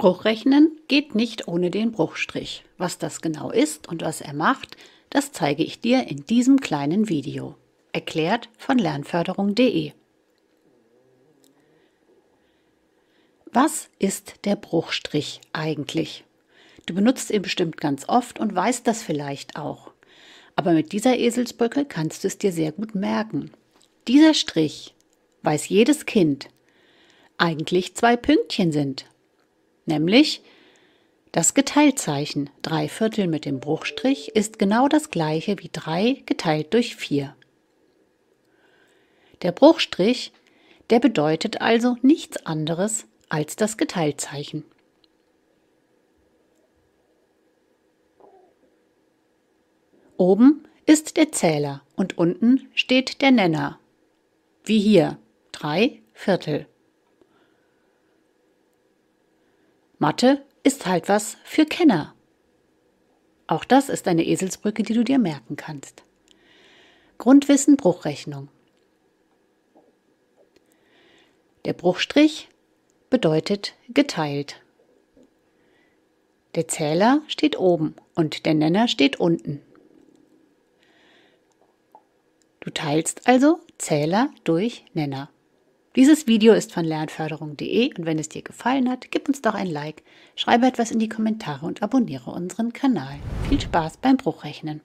Bruchrechnen geht nicht ohne den Bruchstrich. Was das genau ist und was er macht, das zeige ich dir in diesem kleinen Video. Erklärt von lernförderung.de Was ist der Bruchstrich eigentlich? Du benutzt ihn bestimmt ganz oft und weißt das vielleicht auch. Aber mit dieser Eselsbrücke kannst du es dir sehr gut merken. Dieser Strich weiß jedes Kind eigentlich zwei Pünktchen sind, nämlich das Geteiltzeichen 3 Viertel mit dem Bruchstrich ist genau das gleiche wie 3 geteilt durch 4. Der Bruchstrich, der bedeutet also nichts anderes als das Geteiltzeichen. Oben ist der Zähler und unten steht der Nenner, wie hier 3 Viertel. Mathe ist halt was für Kenner. Auch das ist eine Eselsbrücke, die du dir merken kannst. Grundwissen Bruchrechnung. Der Bruchstrich bedeutet geteilt. Der Zähler steht oben und der Nenner steht unten. Du teilst also Zähler durch Nenner. Dieses Video ist von lernförderung.de und wenn es dir gefallen hat, gib uns doch ein Like, schreibe etwas in die Kommentare und abonniere unseren Kanal. Viel Spaß beim Bruchrechnen!